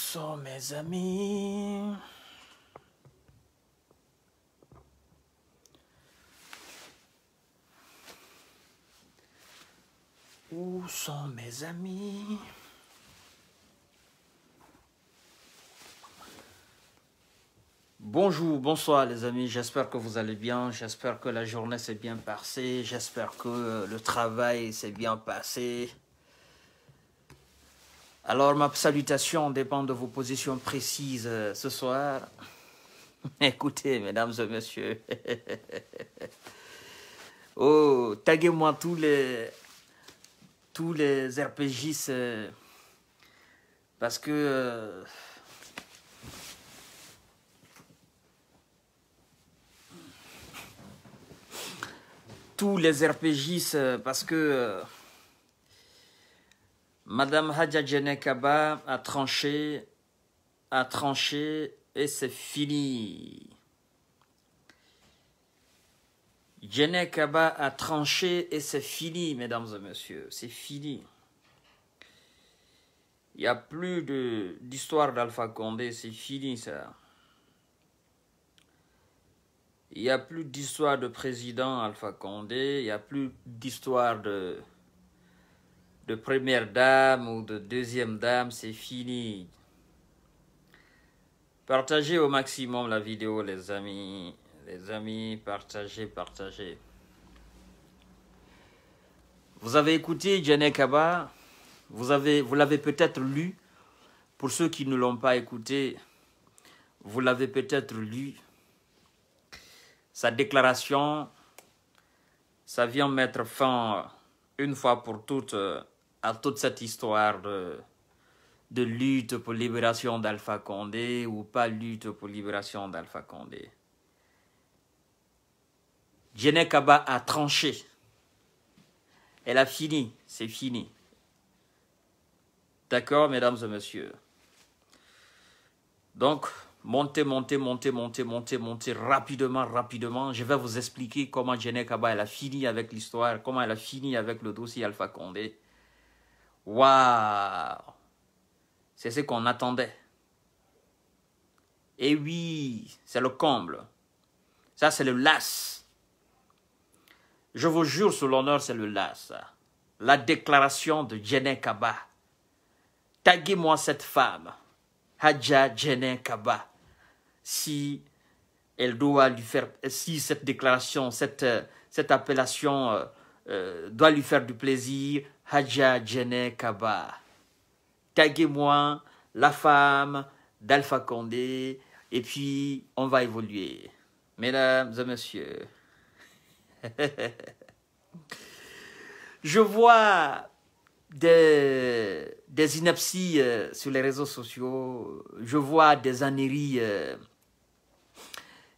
sont mes amis Où sont mes amis Bonjour, bonsoir les amis, j'espère que vous allez bien, j'espère que la journée s'est bien passée, j'espère que euh, le travail s'est bien passé, alors ma salutation dépend de vos positions précises euh, ce soir. Écoutez, mesdames et messieurs. oh, taguez-moi tous les tous les RPGs euh, parce que euh, tous les RPGs parce que Madame Kaba a tranché, a tranché et c'est fini. Djenekaba a tranché et c'est fini, mesdames et messieurs, c'est fini. Il n'y a plus d'histoire d'Alpha Condé, c'est fini ça. Il n'y a plus d'histoire de président Alpha Condé, il n'y a plus d'histoire de de première dame ou de deuxième dame, c'est fini. Partagez au maximum la vidéo, les amis. Les amis, partagez, partagez. Vous avez écouté Janet Kaba, vous l'avez peut-être lu. Pour ceux qui ne l'ont pas écouté, vous l'avez peut-être lu. Sa déclaration, ça vient mettre fin une fois pour toutes euh, à toute cette histoire de, lutte pour libération d'Alpha Condé ou pas lutte pour libération d'Alpha Condé. Jeanne Kaba a tranché. Elle a fini, c'est fini. D'accord, mesdames et messieurs. Donc, montez, montez, montez, montez, montez, montez rapidement, rapidement. Je vais vous expliquer comment Jenekaba Kaba elle a fini avec l'histoire, comment elle a fini avec le dossier Alpha Condé. Waouh C'est ce qu'on attendait. Et eh oui, c'est le comble. Ça, c'est le las. Je vous jure sur l'honneur, c'est le las. La déclaration de Jenin Kaba. Taguez-moi cette femme, Hadja Jenin Kaba, si elle doit lui faire, si cette déclaration, cette, euh, cette appellation euh, euh, doit lui faire du plaisir, Hadja Djené Kaba. Taguez-moi la femme d'Alpha Condé et puis on va évoluer. Mesdames et messieurs, je vois des, des inepties euh, sur les réseaux sociaux, je vois des anéries euh,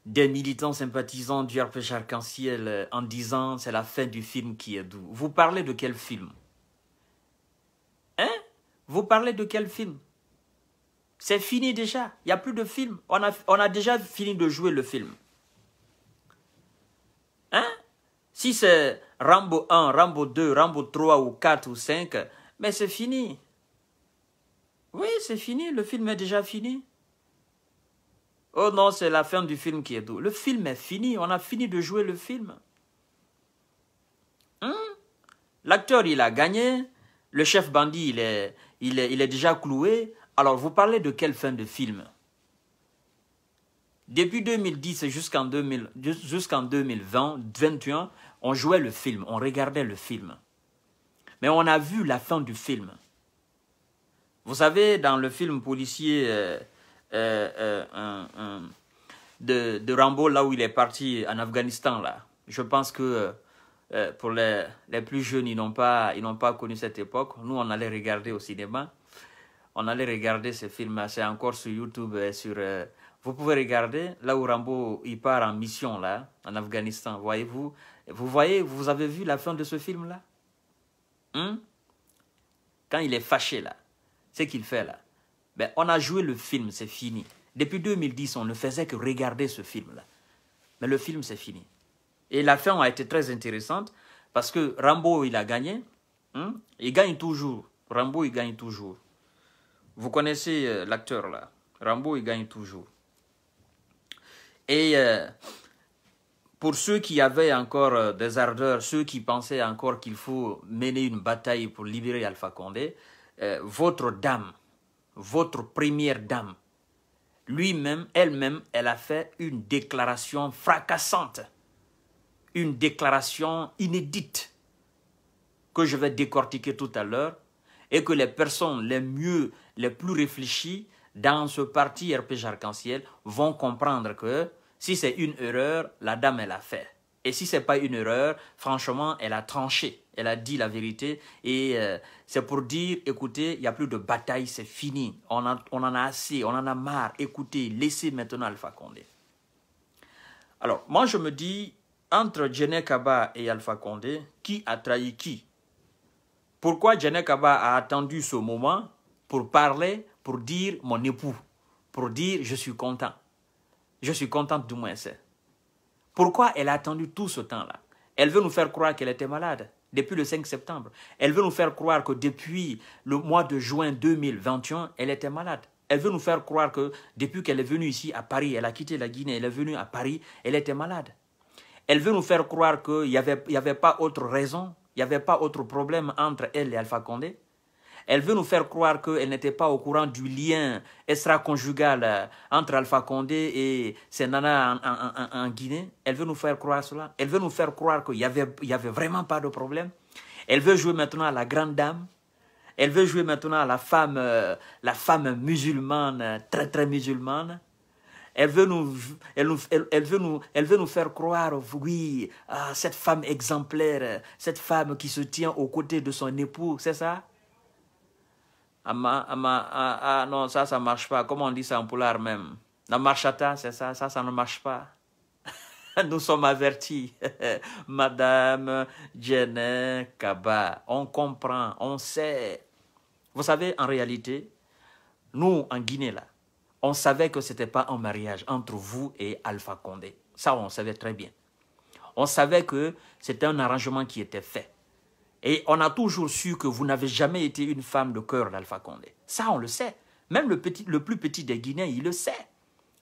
des militants sympathisants du RPG Arc-en-Ciel euh, en disant c'est la fin du film qui est doux. Vous parlez de quel film Hein Vous parlez de quel film C'est fini déjà. Il n'y a plus de film. On a, on a déjà fini de jouer le film. Hein Si c'est Rambo 1, Rambo 2, Rambo 3 ou 4 ou 5, mais c'est fini. Oui, c'est fini. Le film est déjà fini. Oh non, c'est la fin du film qui est doux. Le film est fini, on a fini de jouer le film. Hein? L'acteur, il a gagné, le chef bandit, il est, il est, il est déjà cloué. Alors, vous parlez de quelle fin de film depuis 2010 jusqu'en 2020, 2021, on jouait le film, on regardait le film. Mais on a vu la fin du film. Vous savez, dans le film policier euh, euh, euh, de, Rambo là où il est parti en Afghanistan là. Je pense que euh, pour les, les, plus jeunes, ils n'ont pas, ils pas connu cette époque. Nous, on allait regarder au cinéma. On allait regarder ce film. C'est encore sur YouTube. sur, vous pouvez regarder là où Rambo il part en mission là, en Afghanistan. Voyez-vous Vous voyez Vous avez vu la fin de ce film là hein? Quand il est fâché là, c'est qu'il fait là. Ben, on a joué le film, c'est fini. Depuis 2010, on ne faisait que regarder ce film-là. Mais le film, c'est fini. Et la fin a été très intéressante parce que Rambo, il a gagné. Hein. Il gagne toujours. Rambo, il gagne toujours. Vous connaissez euh, l'acteur là. Rambo, il gagne toujours. Et euh, pour ceux qui avaient encore euh, des ardeurs, ceux qui pensaient encore qu'il faut mener une bataille pour libérer Alpha Condé, votre dame, votre première dame, lui-même, elle-même, elle a fait une déclaration fracassante, une déclaration inédite que je vais décortiquer tout à l'heure et que les personnes les mieux, les plus réfléchies dans ce parti RPG Arc-en-Ciel vont comprendre que si c'est une erreur, la dame, elle a fait. Et si ce n'est pas une erreur, franchement, elle a tranché. Elle a dit la vérité et euh, c'est pour dire, écoutez, il n'y a plus de bataille, c'est fini. On, en a assez, on en a marre. Écoutez, laissez maintenant Alpha Condé. Alors, moi je me dis, entre jenna Kaba et Alpha Condé, qui a trahi qui Pourquoi jenna Kaba a attendu ce moment pour parler, pour dire mon époux, pour dire je suis content Je suis content du moins c'est. Pourquoi elle a attendu tout ce temps-là Elle veut nous faire croire qu'elle était malade depuis le 5 septembre. Elle veut nous faire croire que depuis le mois de juin 2021, elle était malade. Elle veut nous faire croire que depuis qu'elle est venue ici à Paris, elle a quitté la Guinée, elle est venue à Paris, elle était malade. Elle veut nous faire croire qu'il n'y avait, y avait pas autre raison, il n'y avait pas autre problème entre elle et Alpha Condé. Elle veut nous faire croire qu'elle n'était pas au courant du lien extra-conjugal euh, entre Alpha Condé et ses nanas en, Guinée. Elle veut nous faire croire cela. Elle veut nous faire croire qu'il n'y avait, y avait vraiment pas de problème. Elle veut jouer maintenant à la grande dame. Elle veut jouer maintenant à la femme, euh, la femme musulmane, euh, très très musulmane. Elle veut nous, elle, veut nous, elle veut nous faire croire, oui, à cette femme exemplaire, cette femme qui se tient aux côtés de son époux, c'est ça ah, non, ça, ça marche pas. Comment on dit ça en polar même La marchata, c'est ça, ça, ça ne marche pas. Nous sommes avertis. Madame Jenne Kaba, on comprend, on sait. Vous savez, en réalité, nous, en Guinée, là, on savait que ce n'était pas un mariage entre vous et Alpha Condé. Ça, on savait très bien. On savait que c'était un arrangement qui était fait. Et on a toujours su que vous n'avez jamais été une femme de cœur d'Alpha Condé. Ça, on le sait. Même le, petit, le plus petit des Guinéens, il le sait.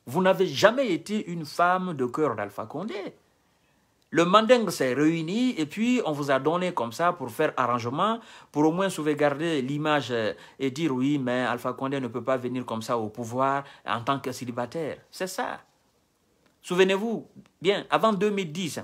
Vous n'avez jamais été une femme de cœur d'Alpha Condé. Le manding s'est réuni et puis on vous a donné comme ça pour faire arrangement, pour au moins sauvegarder l'image et dire oui, mais Alpha Condé ne peut pas venir comme ça au pouvoir en tant que célibataire. C'est ça. Souvenez-vous, bien, avant 2010,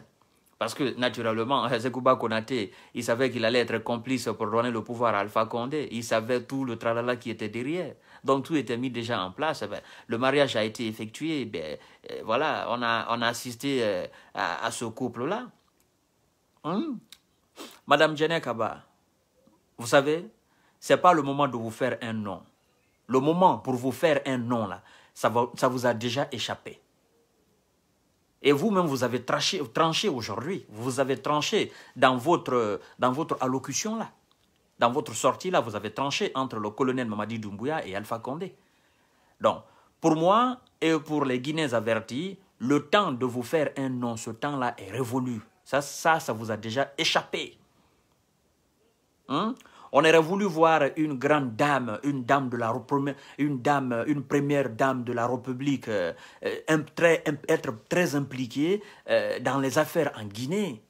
parce que naturellement, Zekouba Konate, il savait qu'il allait être complice pour donner le pouvoir à Alpha Condé. Il savait tout le tralala qui était derrière. Donc tout était mis déjà en place. Eh ben, le mariage a été effectué. Eh ben, eh, voilà, on a, on a assisté euh, à, ce couple-là. Hein? Madame Jenekaba, Kaba, vous savez, ce n'est pas le moment de vous faire un nom. Le moment pour vous faire un nom, là, ça, va, ça vous a déjà échappé. Et vous-même, vous avez tranché, aujourd'hui. Vous avez tranché dans votre, dans votre allocution là. Dans votre sortie là, vous avez tranché entre le colonel Mamadi Doumbouya et Alpha Condé. Donc, pour moi et pour les Guinéens avertis, le temps de vous faire un nom, ce temps-là est révolu. Ça, ça, ça vous a déjà échappé. Hein? On aurait voulu voir une grande dame, une dame de la une dame, une première dame de la République euh, euh, être très impliquée euh, dans les affaires en Guinée.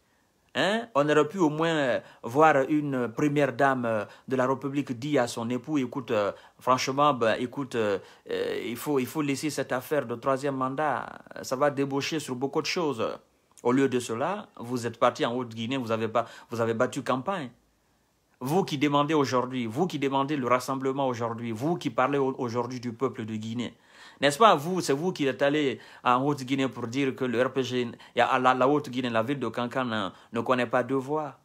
Hein? On aurait pu au moins voir une première dame de la République dire à son époux, écoute, franchement, ben écoute, il, faut, il faut laisser cette affaire de troisième mandat, ça va débaucher sur beaucoup de choses. Au lieu de cela, vous êtes parti en Haute-Guinée, vous vous avez battu campagne. Vous qui demandez aujourd'hui, vous qui demandez le rassemblement aujourd'hui, vous qui parlez aujourd'hui du peuple de Guinée, n'est-ce pas vous, c'est vous qui êtes allé en Haute-Guinée pour dire que le RPG, la, la Haute-Guinée, la ville de Cancan hein, ne, connaît pas de voix.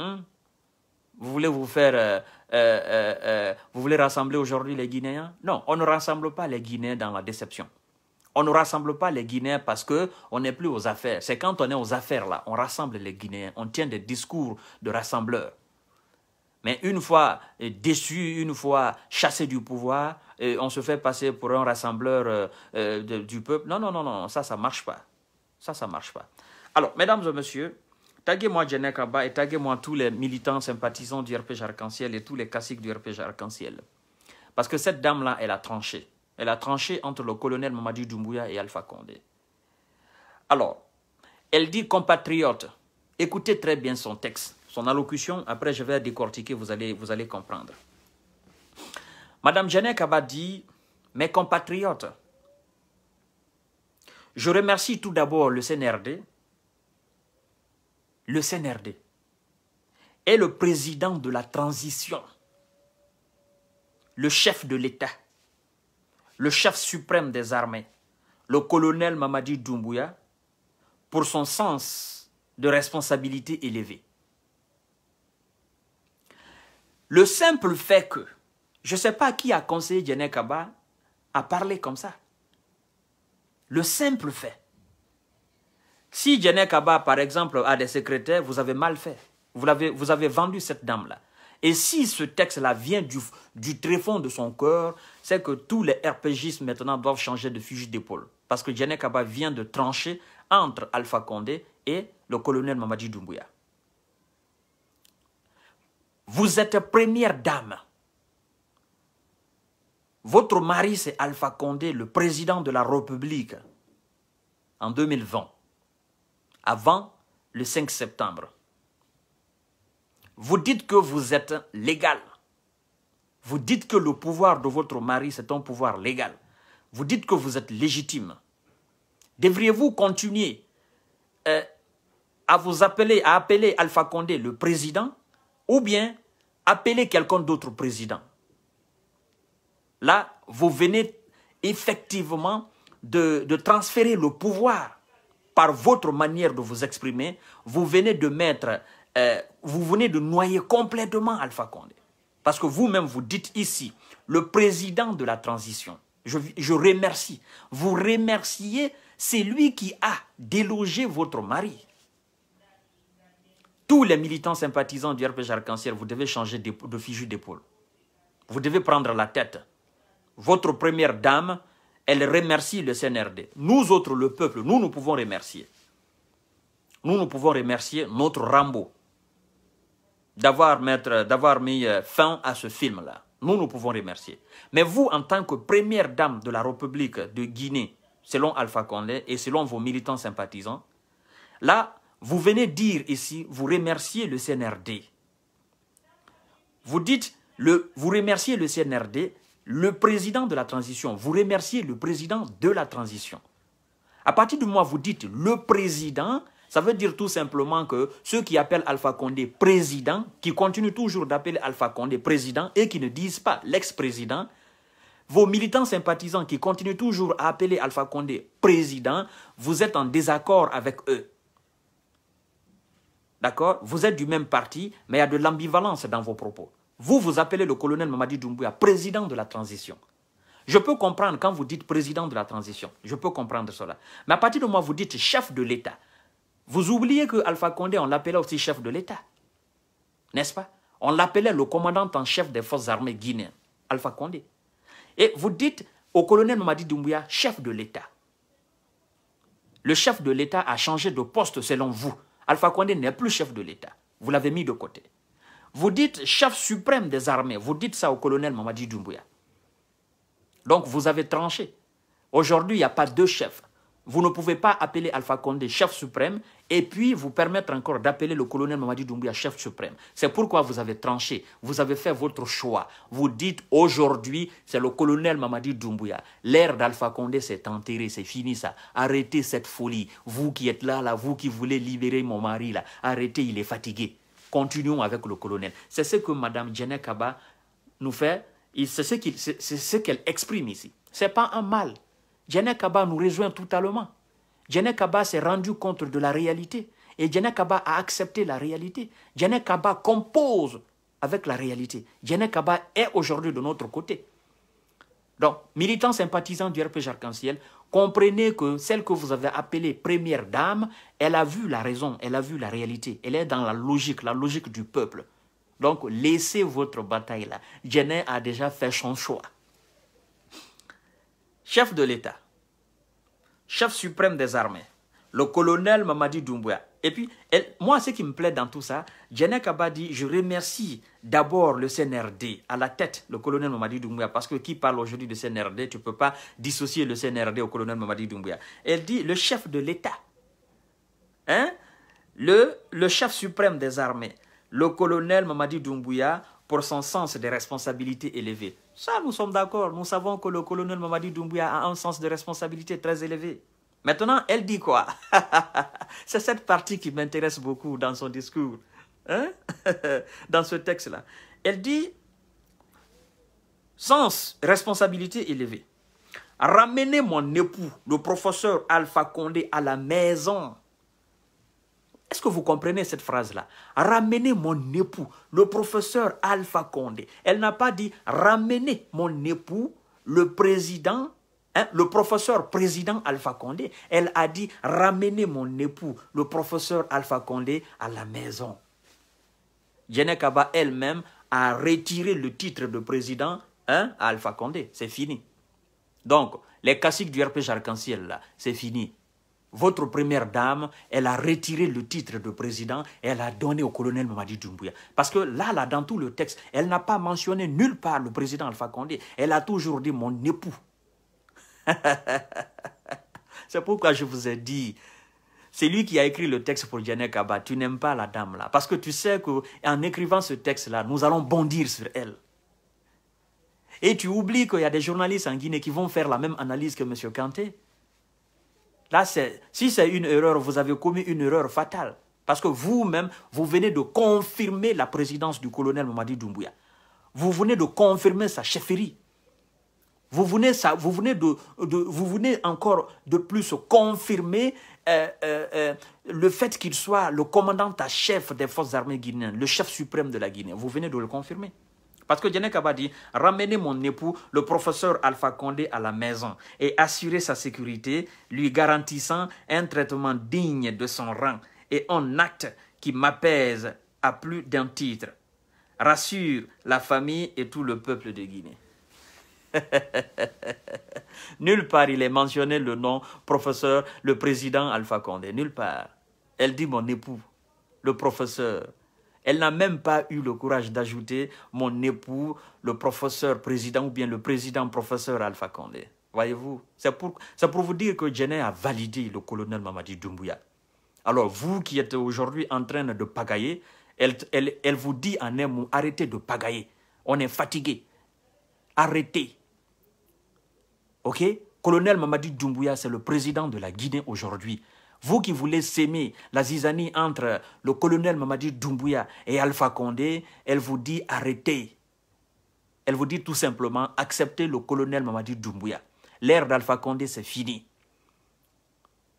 Hein? Vous voulez vous faire, euh, euh, euh, vous voulez rassembler aujourd'hui les Guinéens Non, on ne rassemble pas les Guinéens dans la déception. On ne rassemble pas les Guinéens parce qu'on n'est plus aux affaires. C'est quand on est aux affaires là, on rassemble les Guinéens, on tient des discours de rassembleurs. Mais une fois euh, déçu, une fois chassé du pouvoir, euh, on se fait passer pour un rassembleur euh, du peuple. Non, non, non, non, ça, ça ne marche pas. Ça, ça ne marche pas. Alors, mesdames et messieurs, taguez-moi Jenek Abba et taguez-moi tous les militants sympathisants du RPG Arc-en-Ciel et tous les classiques du RPG Arc-en-Ciel. Parce que cette dame-là, elle a tranché. Elle a tranché entre le colonel Mamadou Doumbouya et Alpha Condé. Alors, elle dit compatriote, écoutez très bien son texte son allocution. Après, je vais décortiquer, vous allez, vous allez comprendre. Madame Janek Abadi, dit Mes compatriotes, je remercie tout d'abord le CNRD, le CNRD est le président de la transition, le chef de l'État, le chef suprême des armées, le colonel Mamadi Doumbouya, pour son sens de responsabilité élevé. Le simple fait que, je ne sais pas qui a conseillé Djené Kaba à parler comme ça. Le simple fait. Si Djené Kaba, par exemple, a des secrétaires, vous avez mal fait. Vous avez, vous avez vendu cette dame-là. Et si ce texte-là vient du, du tréfonds de son cœur, c'est que tous les RPGistes maintenant doivent changer de fusil d'épaule. Parce que Djené Kaba vient de trancher entre Alpha Condé et le colonel Mamadi Doumbouya. Vous êtes première dame. Votre mari, c'est Alpha Condé, le président de la République, en 2020, avant le 5 septembre. Vous dites que vous êtes légal. Vous dites que le pouvoir de votre mari, c'est un pouvoir légal. Vous dites que vous êtes légitime. Devriez-vous continuer euh, à vous appeler, à appeler Alpha Condé le président ou bien appelez quelqu'un d'autre président. Là, vous venez effectivement de, transférer le pouvoir par votre manière de vous exprimer. Vous venez de mettre, euh, vous venez de noyer complètement Alpha Condé. Parce que vous-même, vous dites ici, le président de la transition, je, je remercie, vous remerciez, c'est lui qui a délogé votre mari tous les militants sympathisants du RPG Arc-en-Ciel, vous devez changer de fichu d'épaule. Vous devez prendre la tête. Votre première dame, elle remercie le CNRD. Nous autres, le peuple, nous, nous pouvons remercier. Nous, nous pouvons remercier notre Rambo d'avoir mis euh, fin à ce film-là. Nous, nous pouvons remercier. Mais vous, en tant que première dame de la République de Guinée, selon Alpha Condé et selon vos militants sympathisants, là, vous venez dire ici, vous remerciez le CNRD. Vous dites, le, vous remerciez le CNRD, le président de la transition. Vous remerciez le président de la transition. À partir du moment où vous dites le président, ça veut dire tout simplement que ceux qui appellent Alpha Condé président, qui continuent toujours d'appeler Alpha Condé président et qui ne disent pas l'ex-président, vos militants sympathisants qui continuent toujours à appeler Alpha Condé président, vous êtes en désaccord avec eux. D'accord Vous êtes du même parti, mais il y a de l'ambivalence dans vos propos. Vous, vous appelez le colonel Mamadi Doumbouya président de la transition. Je peux comprendre quand vous dites président de la transition. Je peux comprendre cela. Mais à partir de moi, vous dites chef de l'État, vous oubliez que Alpha Condé, on l'appelait aussi chef de l'État. N'est-ce pas On l'appelait le commandant en chef des forces armées guinéennes, Alpha Condé. Et vous dites au colonel Mamadi Doumbouya, chef de l'État. Le chef de l'État a changé de poste selon vous. Alpha Condé n'est plus chef de l'État. Vous l'avez mis de côté. Vous dites chef suprême des armées. Vous dites ça au colonel Mamadi Doumbouya. Donc vous avez tranché. Aujourd'hui, il n'y a pas deux chefs. Vous ne pouvez pas appeler Alpha Condé chef suprême et puis vous permettre encore d'appeler le colonel Mamadi Doumbouya chef suprême. C'est pourquoi vous avez tranché, vous avez fait votre choix. Vous dites aujourd'hui, c'est le colonel Mamadi Doumbouya. L'ère d'Alpha Condé s'est enterrée, c'est fini ça. Arrêtez cette folie. Vous qui êtes là, là, vous qui voulez libérer mon mari, là, arrêtez, il est fatigué. Continuons avec le colonel. C'est ce que Mme Djené Kaba nous fait, c'est ce qu'elle exprime ici. Ce n'est pas un mal, Djané Kaba nous rejoint totalement. Djané Kaba s'est rendu compte de la réalité. Et Djané Kaba a accepté la réalité. Djané Kaba compose avec la réalité. Djané Kaba est aujourd'hui de notre côté. Donc, militants sympathisants du RP Arc-en-Ciel, comprenez que celle que vous avez appelée première dame, elle a vu la raison, elle a vu la réalité. Elle est dans la logique, la logique du peuple. Donc, laissez votre bataille là. Djané a déjà fait son choix. Chef de l'État, chef suprême des armées, le colonel Mamadi Doumbouya. Et puis, moi, ce qui me plaît dans tout ça, Jeanne Kaba dit, je remercie d'abord le CNRD, à la tête, le colonel Mamadi Doumbouya, parce que qui parle aujourd'hui de CNRD, tu ne peux pas dissocier le CNRD au colonel Mamadi Doumbouya. Elle dit, le chef de l'État, hein? le, le chef suprême des armées, le colonel Mamadi Doumbouya, pour son sens de responsabilité élevé. Ça, nous sommes d'accord. Nous savons que le colonel Mamadi Doumbouya a un sens de responsabilité très élevé. Maintenant, elle dit quoi C'est cette partie qui m'intéresse beaucoup dans son discours, hein? dans ce texte-là. Elle dit sens, responsabilité élevée. Ramenez mon époux, le professeur Alpha Condé, à la maison est-ce que vous comprenez cette phrase-là Ramenez mon époux, le professeur Alpha Condé. Elle n'a pas dit ramenez mon époux, le président, hein, le professeur président Alpha Condé. Elle a dit ramenez mon époux, le professeur Alpha Condé, à la maison. Kaba elle-même a retiré le titre de président à hein, Alpha Condé. C'est fini. Donc, les classiques du RPG arc-en-ciel, là, c'est fini votre première dame, elle a retiré le titre de président et elle a donné au colonel Mamadi Doumbouya. Parce que là, là, dans tout le texte, elle n'a pas mentionné nulle part le président Alpha Condé. Elle a toujours dit mon époux. c'est pourquoi je vous ai dit, c'est lui qui a écrit le texte pour Janet Kaba. Tu n'aimes pas la dame là. Parce que tu sais qu'en écrivant ce texte-là, nous allons bondir sur elle. Et tu oublies qu'il y a des journalistes en Guinée qui vont faire la même analyse que M. Kanté. Là, si c'est une erreur, vous avez commis une erreur fatale. Parce que vous-même, vous venez de confirmer la présidence du colonel Mamadi Doumbouya. Vous venez de confirmer sa chefferie. Vous venez, ça, vous venez, de, vous venez encore de plus confirmer euh, euh, euh, le fait qu'il soit le commandant à chef des forces armées guinéennes, le chef suprême de la Guinée. Vous venez de le confirmer. Parce que Kaba dit ramener mon époux, le professeur Alpha Condé, à la maison et assurer sa sécurité, lui garantissant un traitement digne de son rang et un acte qui m'apaise à plus d'un titre. Rassure la famille et tout le peuple de Guinée. Nulle part il est mentionné le nom professeur, le président Alpha Condé. Nulle part. Elle dit mon époux, le professeur elle n'a même pas eu le courage d'ajouter mon époux, le professeur président ou bien le président professeur Alpha Condé. Voyez-vous, c'est pour, vous dire que Jenner a validé le colonel Mamadi Doumbouya. Alors vous qui êtes aujourd'hui en train de pagailler, elle, vous dit en un mot, arrêtez de pagailler. On est fatigué. Arrêtez. OK Colonel Mamadi Doumbouya, c'est le président de la Guinée aujourd'hui. Vous qui voulez s'aimer la zizanie entre le colonel Mamadi Doumbouya et Alpha Condé, elle vous dit arrêtez. Elle vous dit tout simplement acceptez le colonel Mamadi Doumbouya. L'ère d'Alpha Condé, c'est fini.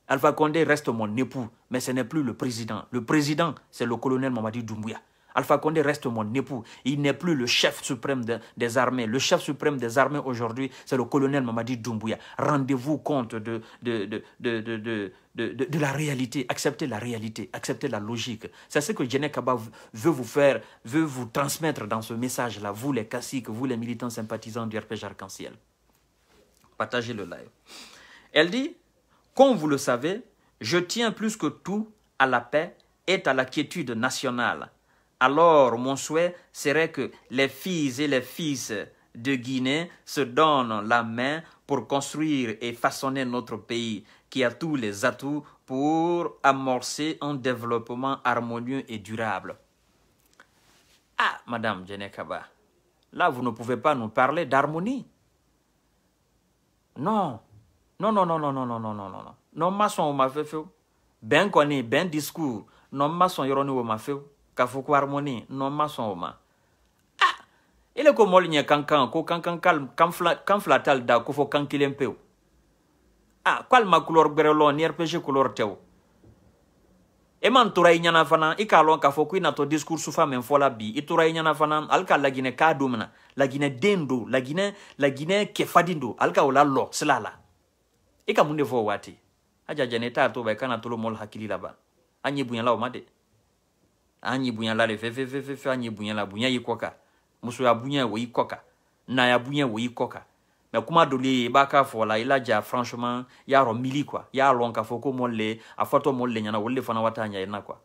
Alpha Condé reste mon époux, mais ce n'est plus le président. Le président, c'est le colonel Mamadi Doumbouya. Alpha Condé reste mon époux. Il n'est plus le chef suprême des armées. Le chef suprême des armées aujourd'hui, c'est le colonel Mamadi Doumbouya. Rendez-vous compte de, de, de, la réalité. Acceptez la réalité. Acceptez la logique. C'est ce que Jené Kaba veut vous faire, veut vous transmettre dans ce message-là. Vous les caciques, vous les militants sympathisants du RPG Arc-en-Ciel. Partagez le live. Elle dit, comme vous le savez, je tiens plus que tout à la paix et à la quiétude nationale alors mon souhait serait que les filles et les fils de Guinée se donnent la main pour construire et façonner notre pays qui a tous les atouts pour amorcer un développement harmonieux et durable. Ah, Madame Kaba, là vous ne pouvez pas nous parler d'harmonie. Non, non, non, non, non, non, non, non, non, non, non, maçon, on m'a fait, ben connu, ben discours, non, ont renoué, on m'a fait, k'a fɔ ko harmonie non n ma sɔn ma ah ele ko mɔli kankan ko kankan kan fila kan fila t'ale da ko fɔ kan kelen ah k'ale ma couleur gbɛrɛ ni rpg couleur tɛ o e man tora i ɲɛna fana i k'a lɔn k'a ko i discours fa min fɔla bi i tora i fana alka ka laginɛ k'a don mina laginɛ den don laginɛ laginɛ kɛfadin don ale ka o la lɔ sila la i ka mun de fɔ o waati a jajɛnɛ i t'a to ba i kana tolo mɔli hakili laban an ɲɛ bonyala o ma an y'i la de fɛ fɛfɛfɛfɛ an y'i bonya la bonya y'i kɔ kan musoya naya bonya o y'i kɔ kuma la franchement y'a rɔ mili quoi y'a lɔn foko molle. ko molle. a foto molle nana ɲɛna le fana wata taa na quoi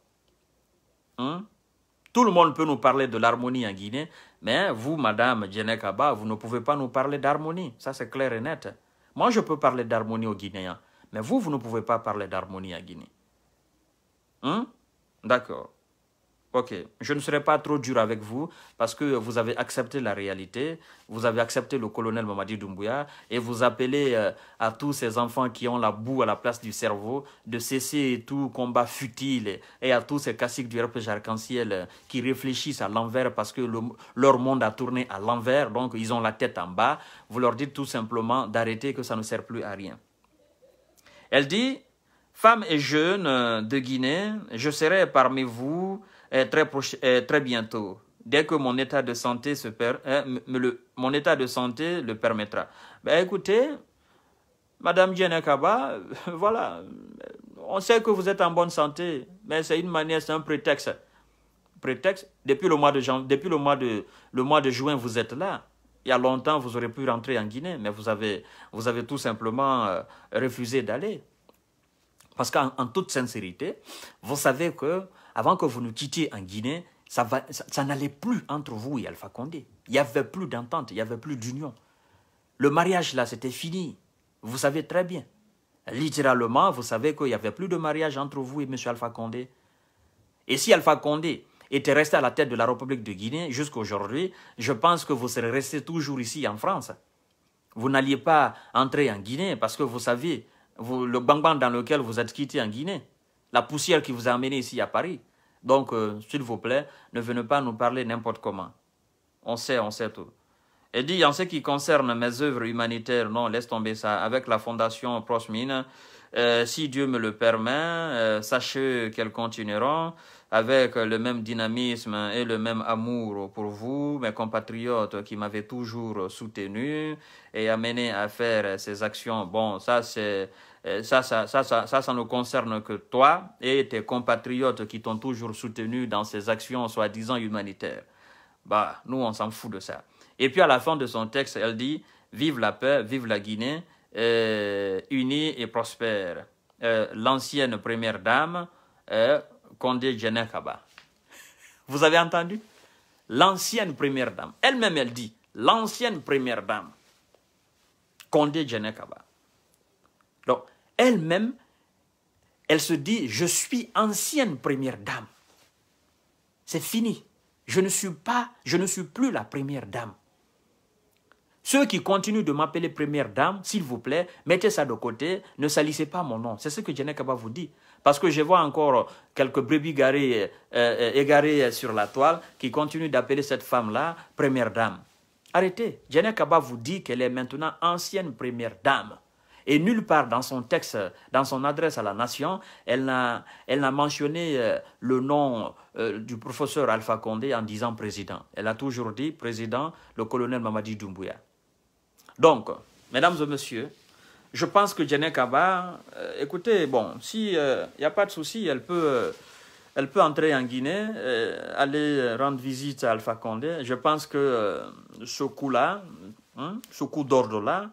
hmm? tout le monde peut nous parler de l'harmonie en Guinée mais vous madame Jenekaba, vous ne pouvez pas nous parler d'harmonie ça c'est clair et net moi je peux parler d'harmonie au Guinéens mais vous vous ne pouvez pas parler d'harmonie en Guinée hmm? d'accord Ok, je ne serai pas trop dur avec vous parce que vous avez accepté la réalité, vous avez accepté le colonel Mamadi Doumbouya et vous appelez euh, à tous ces enfants qui ont la boue à la place du cerveau de cesser tout combat futile et à tous ces caciques du RPG arc-en-ciel euh, qui réfléchissent à l'envers parce que leur monde a tourné à l'envers, donc ils ont la tête en bas. Vous leur dites tout simplement d'arrêter que ça ne sert plus à rien. Elle dit, femmes et jeunes de Guinée, je serai parmi vous très, très bientôt, dès que mon état de santé, se per, hein, le, mon état de santé le permettra. Ben, écoutez, Madame Djenekaba, voilà, on sait que vous êtes en bonne santé, mais c'est une manière, c'est un prétexte. Prétexte, depuis le mois de, depuis le mois de, le mois de juin, vous êtes là. Il y a longtemps, vous auriez pu rentrer en Guinée, mais vous avez, vous avez tout simplement euh, refusé d'aller. Parce qu'en toute sincérité, vous savez que avant que vous nous quittiez en Guinée, ça, n'allait plus entre vous et Alpha Condé. Il n'y avait plus d'entente, il n'y avait plus d'union. Le mariage, là, c'était fini. Vous savez très bien. Littéralement, vous savez qu'il n'y avait plus de mariage entre vous et M. Alpha Condé. Et si Alpha Condé était resté à la tête de la République de Guinée jusqu'à aujourd'hui, je pense que vous serez resté toujours ici en France. Vous n'alliez pas entrer en Guinée parce que vous saviez le bang-bang dans lequel vous êtes quitté en Guinée la poussière qui vous a amené ici à Paris. Donc, euh, s'il vous plaît, ne venez pas nous parler n'importe comment. On sait, on sait tout. Et dit, en ce qui concerne mes œuvres humanitaires, non, laisse tomber ça. Avec la fondation Prosmine, euh, si Dieu me le permet, euh, sachez qu'elles continueront avec le même dynamisme et le même amour pour vous, mes compatriotes qui m'avaient toujours soutenu et amené à faire ces actions. Bon, ça c'est ça, ça, ça, ça, ça ne concerne que toi et tes compatriotes qui t'ont toujours soutenu dans ces actions soi-disant humanitaires. Bah, nous, on s'en fout de ça. Et puis à la fin de son texte, elle dit Vive la paix, vive la Guinée, unie et prospère. L'ancienne première dame, Condé Djenekaba. Vous avez entendu L'ancienne première dame. Elle-même, elle dit L'ancienne première dame, Condé Djenekaba elle-même, elle se dit, je suis ancienne première dame. C'est fini. Je ne suis pas, je ne suis plus la première dame. Ceux qui continuent de m'appeler première dame, s'il vous plaît, mettez ça de côté, ne salissez pas mon nom. C'est ce que Kaba vous dit. Parce que je vois encore quelques brebis garés, euh, euh, égarés sur la toile qui continuent d'appeler cette femme-là première dame. Arrêtez. Kaba vous dit qu'elle est maintenant ancienne première dame. Et nulle part dans son texte, dans son adresse à la nation, elle n'a mentionné euh, le nom euh, du professeur Alpha Condé en disant président. Elle a toujours dit président, le colonel Mamadi Doumbouya. Donc, mesdames et messieurs, je pense que Djené Kaba, euh, écoutez, bon, s'il n'y a pas de souci, elle peut, elle peut entrer en Guinée, aller rendre visite à Alpha Condé. Je pense que ce coup-là, hein, ce coup d'ordre-là,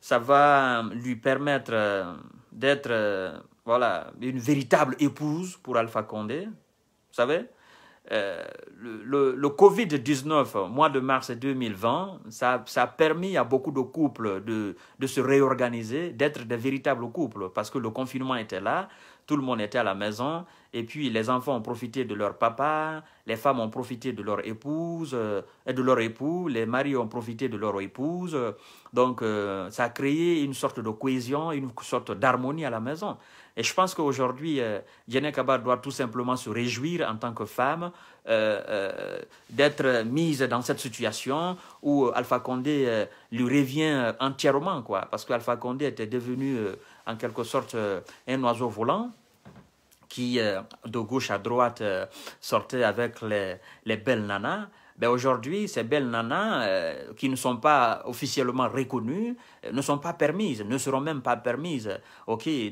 ça va lui permettre euh, d'être euh, voilà, une véritable épouse pour Alpha Condé. Vous savez, euh, le, le, le Covid-19, mois de mars 2020, ça, ça, a permis à beaucoup de couples de, de se réorganiser, d'être des véritables couples, parce que le confinement était là tout le monde était à la maison. Et puis les enfants ont profité de leur papa, les femmes ont profité de leur épouse, euh, et de leur époux, les maris ont profité de leur épouse. Donc euh, ça a créé une sorte de cohésion, une sorte d'harmonie à la maison. Et je pense qu'aujourd'hui, Yannick euh, doit tout simplement se réjouir en tant que femme d'être mise dans cette situation où Alpha Condé lui revient entièrement, quoi, parce qu'Alpha Condé était devenu en quelque sorte euh, un oiseau volant qui, euh, de gauche à droite, euh, sortait avec les, belles nanas ben, aujourd'hui, ces belles nanas euh, qui ne sont pas officiellement reconnues euh, ne sont pas permises, ne seront même pas permises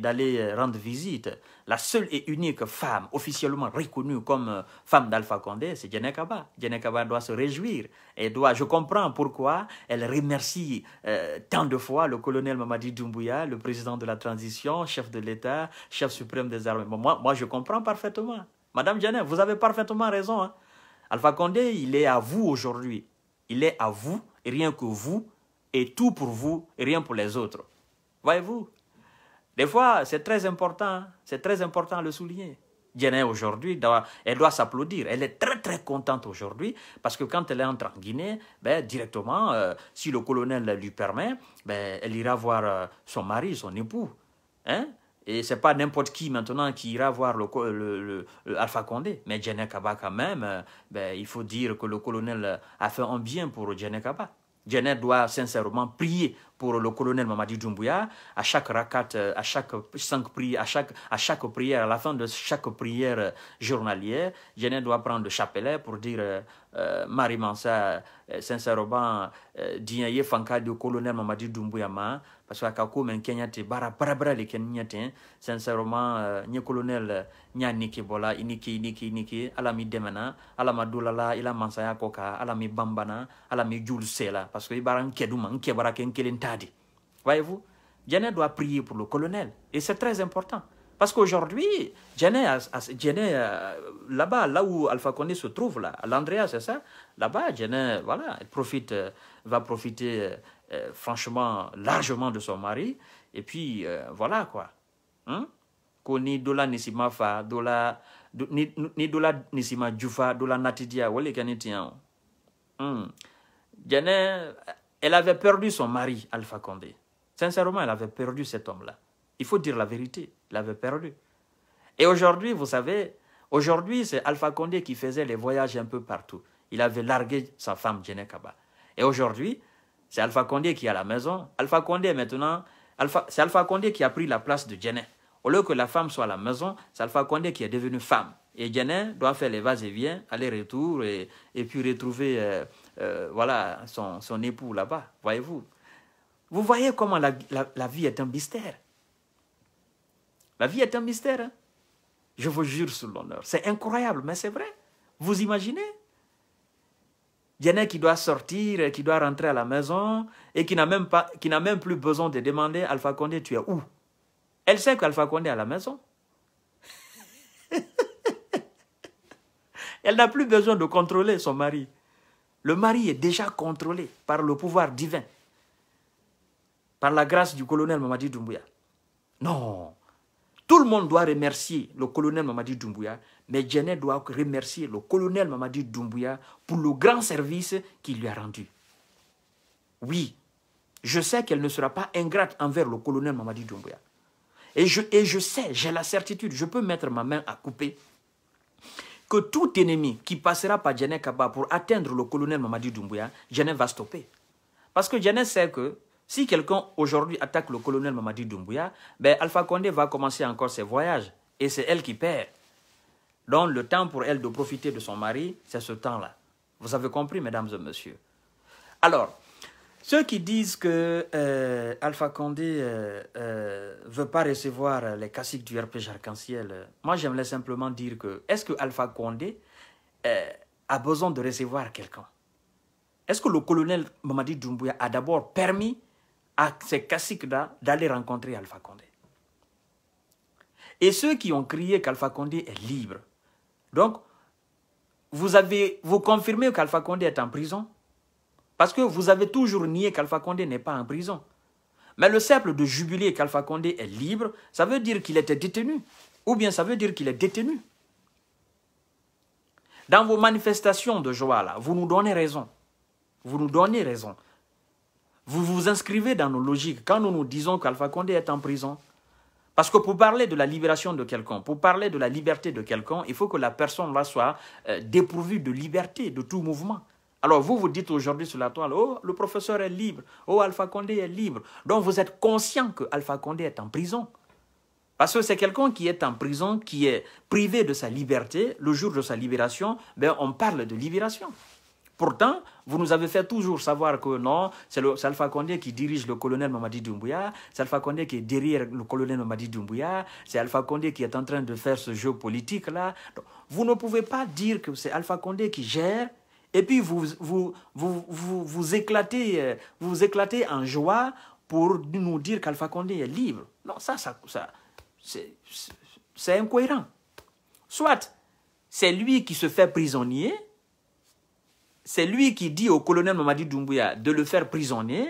d'aller rendre visite. La seule et unique femme officiellement reconnue comme euh, femme d'Alpha Condé, c'est Djenekaba. Kaba doit se réjouir et doit, je comprends pourquoi elle remercie tant de fois le colonel Mamadi Doumbouya, le président de la transition, chef de l'État, chef suprême des armées. Moi, moi je comprends parfaitement. Madame Djené, vous avez parfaitement raison. Hein. Alpha Condé, il est à vous aujourd'hui. Il est à vous, et rien que vous, et tout pour vous, et rien pour les autres. Voyez-vous Des fois, c'est très important, hein. c'est très important le souligner. est aujourd'hui, elle doit s'applaudir. Elle est très très contente aujourd'hui parce que quand elle entre en Guinée, ben, directement, euh, si le colonel lui permet, ben, elle ira voir euh, son mari, son époux. Hein? Et ce n'est pas n'importe qui maintenant qui ira voir le, le, le Alpha Condé. Mais Djené Kaba quand même, euh, ben, il faut dire que le colonel euh, a fait un bien pour Djené Kaba. jené doit sincèrement prier pour le colonel Mamadi Doumbouya. À chaque rakat, euh, à chaque cinq prières, à chaque, à chaque prière, à la fin de chaque prière journalière, jené doit prendre le chapelet pour dire Marie Mansa, sincèrement, euh, Fanka du colonel Mamadi Doumbouya, parce que a ka ko mɛn bara, bara, bara, le kɛ ni sincèrement ɲɛ euh, colonel, euh, n y'a niki bɔla iniki. niki i ala mi dɛmɛna ala ma dolala mansaya la masaya kɔ ka ala mi banbana ala mi parce que y baara n kɛ duma n kɛ baara kelen voyez vous Janet doit prier pour le colonel et c'est très important parce qu'aujourd'hui, Djenné, euh, là-bas, là où Alpha Condé se trouve, là, l'Andrea, c'est ça, là-bas, Djenné, voilà, il profite, va profiter euh, franchement, largement de son mari. Et puis, euh, voilà quoi. dola nisima fa, ni dola nisima dola natidia, hein? hum. elle avait perdu son mari, Alpha Condé. Sincèrement, elle avait perdu cet homme-là. Il faut dire la vérité, elle perdu. Et aujourd'hui, vous savez, aujourd'hui, c'est Alpha Condé qui faisait les voyages un peu partout. Il avait largué sa femme, Djene Kaba. Et aujourd'hui, c'est Alpha Condé qui a la maison. Alpha Condé maintenant, Alpha, c'est Alpha Condé qui a pris la place de Djené. Au lieu que la femme soit à la maison, c'est Alpha Condé qui est devenue femme. Et Djené doit faire les vases et vient aller-retour, et, puis retrouver euh, euh, voilà, son, son époux là-bas. Voyez-vous Vous voyez comment la, vie est un mystère. La vie est un mystère. Hein. Je vous jure sur l'honneur. C'est incroyable, mais c'est vrai. Vous imaginez a qui doit sortir, qui doit rentrer à la maison et qui n'a même, pas, même plus besoin de demander Alpha Condé, tu es où Elle sait qu'Alpha Condé est à la maison. Elle n'a plus besoin de contrôler son mari. Le mari est déjà contrôlé par le pouvoir divin, par la grâce du colonel Mamadi Doumbouya. Non, tout le monde doit remercier le colonel Mamadi Doumbouya, mais Djenné doit remercier le colonel Mamadi Doumbouya pour le grand service qu'il lui a rendu. Oui, je sais qu'elle ne sera pas ingrate envers le colonel Mamadi Doumbouya. Et je, et je sais, j'ai la certitude, je peux mettre ma main à couper, que tout ennemi qui passera par Djenné Kaba pour atteindre le colonel Mamadi Doumbouya, Djenné va stopper. Parce que Djenné sait que si quelqu'un aujourd'hui attaque le colonel Mamadi Doumbouya, ben Alpha Condé va commencer encore ses voyages et c'est elle qui perd. Donc le temps pour elle de profiter de son mari, c'est ce temps-là. Vous avez compris, mesdames et messieurs. Alors, ceux qui disent que euh, Alpha Condé ne euh, euh, veut pas recevoir les classiques du RPG arc-en-ciel, moi j'aimerais simplement dire que est-ce que Alpha Condé a besoin de recevoir quelqu'un Est-ce que le colonel Mamadi Doumbouya a d'abord permis à ah, ces d'aller rencontrer Alpha Condé. Et ceux qui ont crié qu'Alpha Condé est libre. Donc, vous, avez, vous confirmez qu'Alpha Condé est en prison parce que vous avez toujours nié qu'Alpha Condé n'est pas en prison. Mais le simple de jubiler qu'Alpha Condé est libre, ça veut dire qu'il était détenu. Ou bien ça veut dire qu'il est détenu. Dans vos manifestations de joie, là, vous nous donnez raison. Vous nous donnez raison. Vous vous inscrivez dans nos logiques. Quand nous nous disons qu'Alpha Condé est en prison, parce que pour parler de la libération de quelqu'un, pour parler de la liberté de quelqu'un, il faut que la personne là soit euh, dépourvue de liberté, de tout mouvement. Alors vous vous dites aujourd'hui sur la toile, oh, le professeur est libre, oh, Alpha Condé est libre. Donc vous êtes conscient que Alpha Condé est en prison. Parce que c'est quelqu'un qui est en prison, qui est privé de sa liberté. Le jour de sa libération, ben, on parle de libération. Pourtant, vous nous avez fait toujours savoir que non, c'est Alpha Condé qui dirige le colonel Mamadi Doumbouya, c'est Alpha Condé qui est derrière le colonel Mamadi Doumbouya, c'est Alpha Condé qui est en train de faire ce jeu politique-là. Vous ne pouvez pas dire que c'est Alpha Condé qui gère et puis vous vous, vous, vous, vous, éclatez, euh, vous en joie pour nous dire qu'Alpha Condé est libre. Non, ça, ça, ça c'est incohérent. Soit c'est lui qui se fait prisonnier c'est lui qui dit au colonel Mamadi Doumbouya de le faire prisonnier.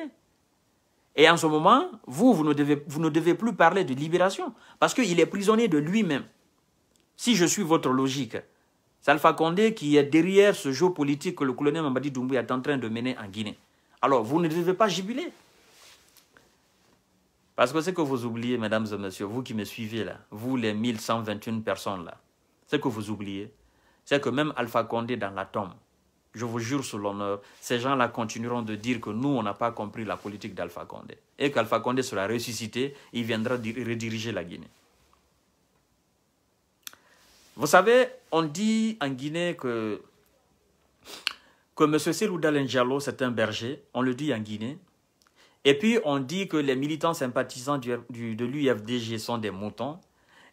Et en ce moment, vous, vous ne devez, ne devez plus parler de libération parce qu'il est prisonnier de lui-même. Si je suis votre logique, c'est Alpha Condé qui est derrière ce jeu politique que le colonel Mamadi Doumbouya est en train de mener en Guinée. Alors, vous ne devez pas jubiler. Parce que ce que vous oubliez, mesdames et messieurs, vous qui me suivez là, vous les 1121 personnes là, ce que vous oubliez, c'est que même Alpha Condé dans la tombe, je vous jure sur l'honneur, ces gens-là continueront de dire que nous, on n'a pas compris la politique d'Alpha Condé. Et qu'Alpha Condé sera ressuscité, il viendra rediriger la Guinée. Vous savez, on dit en Guinée que, que M. Selou Diallo, c'est un berger. On le dit en Guinée. Et puis, on dit que les militants sympathisants de l'UFDG sont des moutons.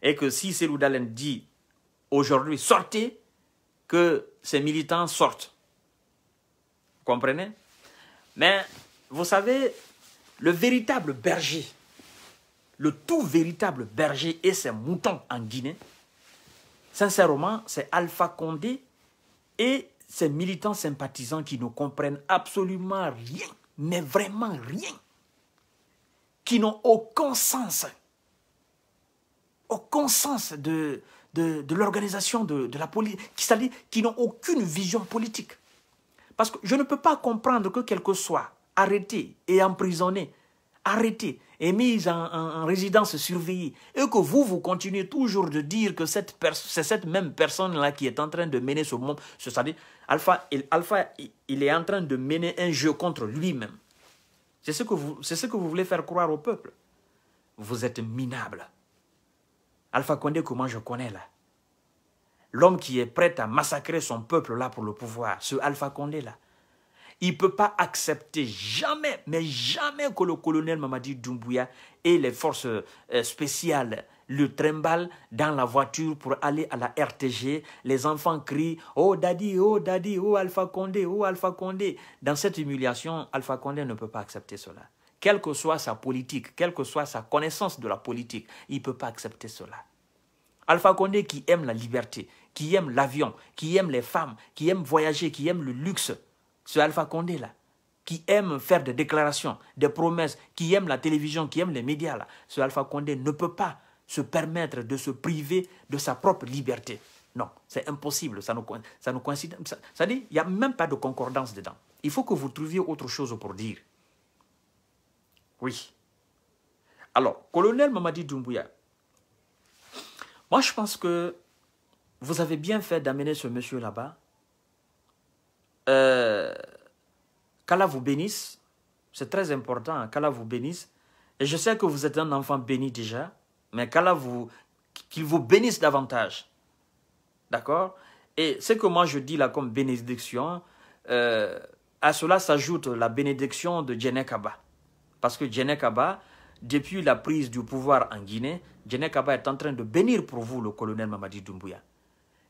Et que si Selou dit aujourd'hui, sortez, que ces militants sortent. Comprenez Mais vous savez, le véritable berger, le tout véritable berger et ses moutons en Guinée, sincèrement, c'est Alpha Condé et ses militants sympathisants qui ne comprennent absolument rien, mais vraiment rien, qui n'ont aucun sens, aucun sens de, de, l'organisation de, la police, qui, qui n'ont aucune vision politique. Parce que je ne peux pas comprendre que quelque soit arrêté et emprisonné, arrêté et mis en, résidence surveillée, et que vous, vous continuez toujours de dire que c'est cette même personne-là qui est en train de mener ce monde, cest Alpha, il, Alpha il, est en train de mener un jeu contre lui-même. C'est ce, que vous, ce que vous voulez faire croire au peuple. Vous êtes minable. Alpha Condé, comment je connais là L'homme qui est prêt à massacrer son peuple là pour le pouvoir, ce Alpha Condé là, il ne peut pas accepter jamais, mais jamais que le colonel Mamadi Doumbouya et les forces euh, spéciales le trimballent dans la voiture pour aller à la RTG. Les enfants crient « Oh Daddy, oh Daddy, oh Alpha Condé, oh Alpha Condé !» Dans cette humiliation, Alpha Condé ne peut pas accepter cela. Quelle que soit sa politique, quelle que soit sa connaissance de la politique, il ne peut pas accepter cela. Alpha Condé qui aime la liberté, qui aime l'avion, qui aime les femmes, qui aime voyager, qui aime le luxe, ce Alpha Condé là, qui aime faire des déclarations, des promesses, qui aime la télévision, qui aime les médias là, ce Alpha Condé ne peut pas se permettre de se priver de sa propre liberté. Non, c'est impossible, ça nous ça nous coïncide. Ça, dit, il n'y a même pas de concordance dedans. Il faut que vous trouviez autre chose pour dire. Oui. Alors, colonel Mamadi Doumbouya, moi je pense que vous avez bien fait d'amener ce monsieur là-bas. Euh, Qu'Allah vous bénisse. C'est très important. Hein, Qu'Allah vous bénisse. Et je sais que vous êtes un enfant béni déjà. Mais qu'Allah vous... Qu'il vous bénisse davantage. D'accord Et ce que moi je dis là comme bénédiction, euh, à cela s'ajoute la bénédiction de Kaba. Parce que Kaba, depuis la prise du pouvoir en Guinée, Kaba est en train de bénir pour vous le colonel Mamadi Doumbouya.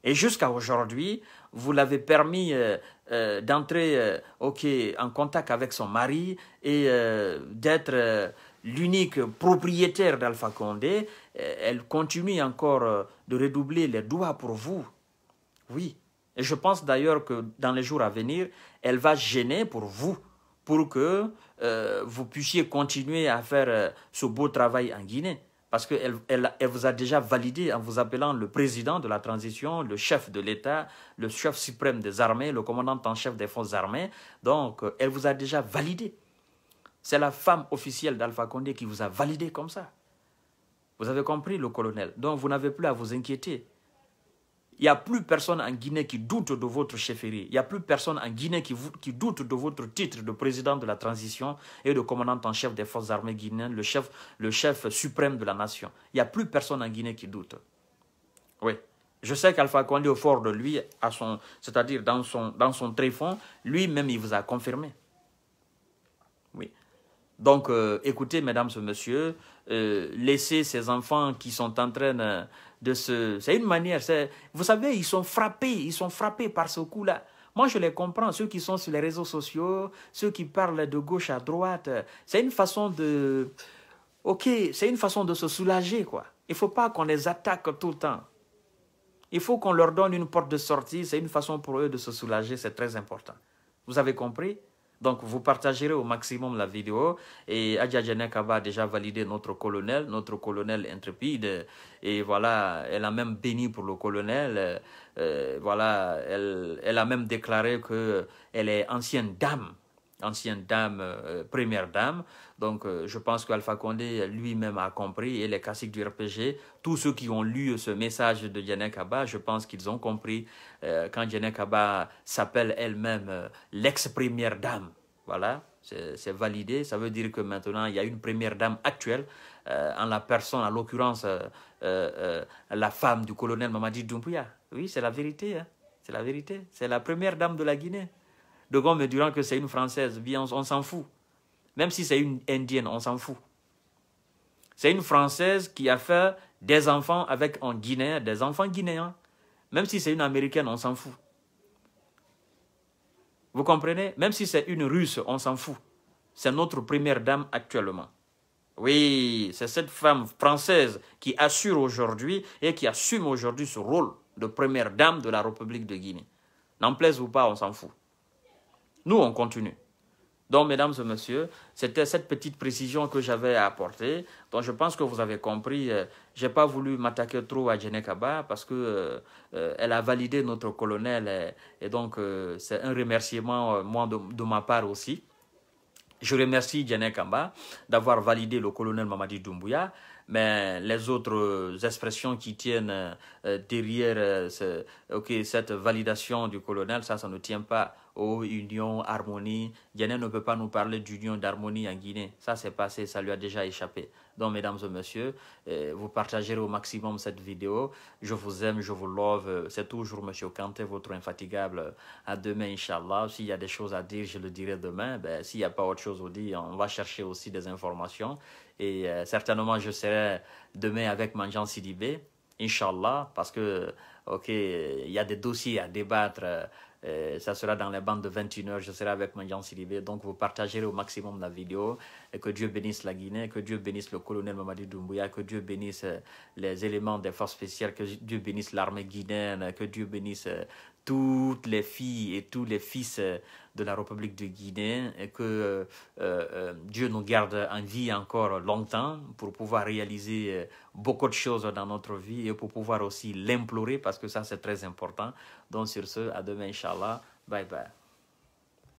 Et jusqu'à aujourd'hui, vous l'avez permis euh, euh, d'entrer euh, en contact avec son mari et d'être l'unique propriétaire d'Alpha Condé. Elle continue encore de redoubler les doigts pour vous. Oui. Et je pense d'ailleurs que dans les jours à venir, elle va gêner pour vous, pour que vous puissiez continuer à faire ce beau travail en Guinée. Parce qu'elle elle, vous a déjà validé en vous appelant le président de la transition, le chef de l'État, le chef suprême des armées, le commandant en chef des forces armées. Donc, euh, elle vous a déjà validé. C'est la femme officielle d'Alpha Condé qui vous a validé comme ça. Vous avez compris, le colonel. Donc, vous n'avez plus à vous inquiéter. Il n'y a plus personne en Guinée qui doute de votre chefferie. Il n'y a plus personne en Guinée qui, doute de votre titre de président de la transition et de commandant en chef des forces armées guinéennes, le chef, le chef suprême de la nation. Il n'y a plus personne en Guinée qui doute. Oui. Je sais qu'Alpha Condé, au fort de lui, c'est-à-dire dans son, dans tréfonds, lui-même, il vous a confirmé. Oui. Donc, euh, écoutez, mesdames et messieurs, euh, laissez ces enfants qui sont en train... de ce... C'est une manière, vous savez, ils sont frappés, ils sont frappés par ce coup-là. Moi, je les comprends, ceux qui sont sur les réseaux sociaux, ceux qui parlent de gauche à droite. C'est une façon de... Ok, c'est une façon de se soulager, quoi. Il ne faut pas qu'on les attaque tout le temps. Il faut qu'on leur donne une porte de sortie. C'est une façon pour eux de se soulager, c'est très important. Vous avez compris donc, vous partagerez au maximum la vidéo. Et Adja Kaba a déjà validé notre colonel, notre colonel intrépide. Et voilà, elle a même béni pour le colonel. Euh, euh, voilà, elle, elle a même déclaré qu'elle est ancienne dame ancienne dame, euh, première dame. Donc euh, je pense qu'Alpha Condé lui-même a compris et les classiques du RPG, tous ceux qui ont lu ce message de Yannick Kaba, je pense qu'ils ont compris euh, quand Yannick Kaba s'appelle elle-même l'ex-première dame. Voilà, c'est validé. Ça veut dire que maintenant, il y a une première dame actuelle en la personne, en l'occurrence, la femme du colonel Mamadi Doumbouya. Oui, c'est la vérité. Hein. C'est la vérité. C'est la première dame de la Guinée. De Gaulle me que c'est une Française, on, s'en fout. Même si c'est une Indienne, on s'en fout. C'est une Française qui a fait des enfants avec un Guinéen, des enfants guinéens. Même si c'est une Américaine, on s'en fout. Vous comprenez Même si c'est une Russe, on s'en fout. C'est notre première dame actuellement. Oui, c'est cette femme française qui assure aujourd'hui et qui assume aujourd'hui ce rôle de première dame de la République de Guinée. N'en plaise ou pas, on s'en fout. Nous, on continue. Donc, mesdames et messieurs, c'était cette petite précision que j'avais à apporter. Donc, je pense que vous avez compris. je euh, J'ai pas voulu m'attaquer trop à Djenekaba parce que euh, euh, elle a validé notre colonel et, donc c'est un remerciement moi de, ma part aussi. Je remercie Kamba d'avoir validé le colonel Mamadi Doumbouya, mais les autres expressions qui tiennent derrière ce, cette validation du colonel, ça, ça ne tient pas oh, union, harmonie. Diane ne peut pas nous parler d'union, d'harmonie en Guinée. Ça, s'est passé, ça lui a déjà échappé. Donc, mesdames et messieurs, eh, vous partagerez au maximum cette vidéo. Je vous aime, je vous love. C'est toujours Monsieur Kanté, votre infatigable. À demain, Inch'Allah. S'il y a des choses à dire, je le dirai demain. Ben, S'il n'y a pas autre chose à dire, on va chercher aussi des informations. Et euh, certainement, je serai demain avec Manjan Sidibé. Inch'Allah, parce que, OK, il y a des dossiers à débattre. Euh, euh, ça sera dans les bandes de 21h. Je serai avec mon Jean Siribe. Donc, vous partagerez au maximum la vidéo que Dieu bénisse la Guinée, que Dieu bénisse le colonel Mamadi Doumbouya, que Dieu bénisse euh, les éléments des forces spéciales, que Dieu bénisse l'armée guinéenne, que Dieu bénisse euh, toutes les filles et tous les fils euh, de la République de Guinée et que Dieu nous garde en vie encore longtemps pour pouvoir réaliser beaucoup de choses dans notre vie et pour pouvoir aussi l'implorer parce que ça c'est très important. Donc sur ce, à demain, Inch'Allah. Bye bye.